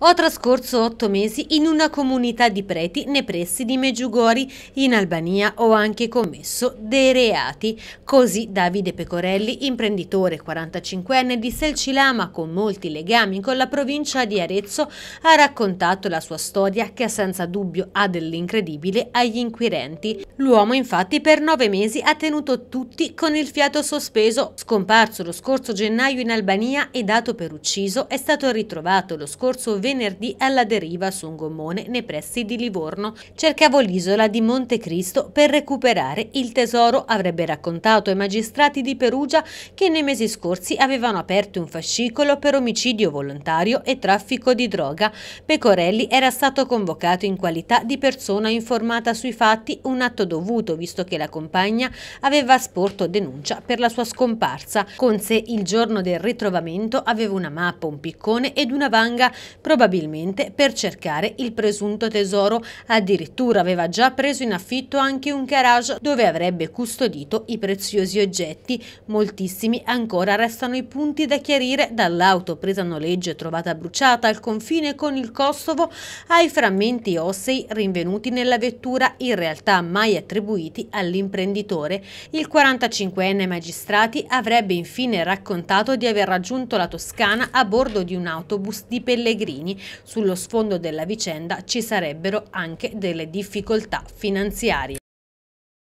Ho trascorso otto mesi in una comunità di preti nei pressi di Meggiugori. In Albania ho anche commesso dei reati. Così Davide Pecorelli, imprenditore 45enne di Selcilama con molti legami con la provincia di Arezzo, ha raccontato la sua storia che senza dubbio ha dell'incredibile agli inquirenti. L'uomo infatti per nove mesi ha tenuto tutti con il fiato sospeso, scomparso lo scorso gennaio in Albania e dato per ucciso, è stato ritrovato lo scorso 20 venerdì alla deriva su un gommone nei pressi di Livorno. Cercavo l'isola di Montecristo per recuperare il tesoro, avrebbe raccontato ai magistrati di Perugia che nei mesi scorsi avevano aperto un fascicolo per omicidio volontario e traffico di droga. Pecorelli era stato convocato in qualità di persona informata sui fatti, un atto dovuto visto che la compagna aveva sporto denuncia per la sua scomparsa. Con sé il giorno del ritrovamento aveva una mappa, un piccone ed una vanga. Probabilmente probabilmente per cercare il presunto tesoro. Addirittura aveva già preso in affitto anche un garage dove avrebbe custodito i preziosi oggetti. Moltissimi ancora restano i punti da chiarire dall'auto presa a noleggio e trovata bruciata al confine con il Kosovo ai frammenti ossei rinvenuti nella vettura in realtà mai attribuiti all'imprenditore. Il 45enne magistrati avrebbe infine raccontato di aver raggiunto la Toscana a bordo di un autobus di pellegrini impegni, sullo sfondo della vicenda ci sarebbero anche delle difficoltà finanziarie.